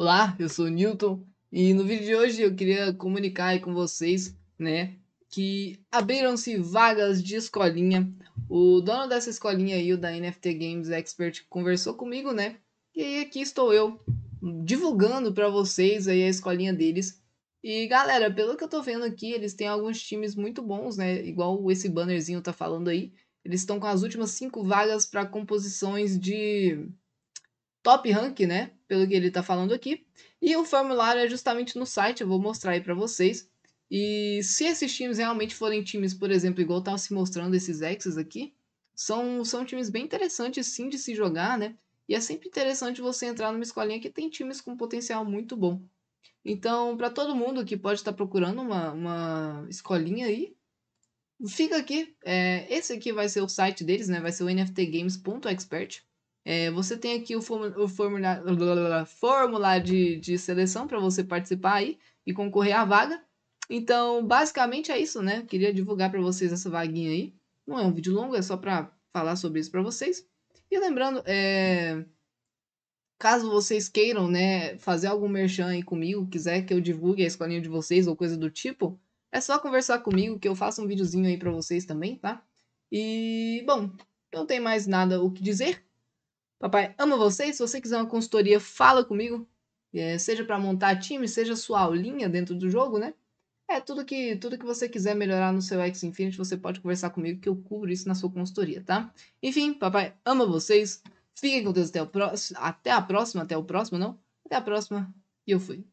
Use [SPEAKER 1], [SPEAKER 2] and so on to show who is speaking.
[SPEAKER 1] Olá, eu sou o Newton e no vídeo de hoje eu queria comunicar com vocês, né, que abriram-se vagas de escolinha. O dono dessa escolinha aí, o da NFT Games Expert, conversou comigo, né? E aqui estou eu divulgando para vocês aí a escolinha deles. E galera, pelo que eu tô vendo aqui, eles têm alguns times muito bons, né? Igual esse bannerzinho tá falando aí. Eles estão com as últimas cinco vagas para composições de top rank, né? Pelo que ele está falando aqui. E o formulário é justamente no site, eu vou mostrar aí para vocês. E se esses times realmente forem times, por exemplo, igual tá se mostrando esses X's aqui, são, são times bem interessantes sim de se jogar, né? E é sempre interessante você entrar numa escolinha que tem times com potencial muito bom. Então, para todo mundo que pode estar tá procurando uma, uma escolinha aí, fica aqui. É, esse aqui vai ser o site deles, né? Vai ser o nftgames.expert. É, você tem aqui o, formulário, formulário de, de seleção para você participar aí e concorrer à vaga. Então, basicamente é isso, né? Queria divulgar para vocês essa vaguinha aí. Não é um vídeo longo, é só para falar sobre isso para vocês. E lembrando, é... caso vocês queiram, né, fazer algum merchan aí comigo, quiser que eu divulgue a escolinha de vocês ou coisa do tipo, é só conversar comigo que eu faço um videozinho aí para vocês também, tá? E, bom, não tem mais nada o que dizer. Papai ama vocês. Se você quiser uma consultoria, fala comigo. É, seja para montar time, seja sua aulinha dentro do jogo, né? É, tudo que, tudo que você quiser melhorar no seu X Infinity, você pode conversar comigo que eu cubro isso na sua consultoria, tá? Enfim, papai ama vocês. Fiquem com Deus até, o próximo, até a próxima, até o próximo, não? Até a próxima. E eu fui.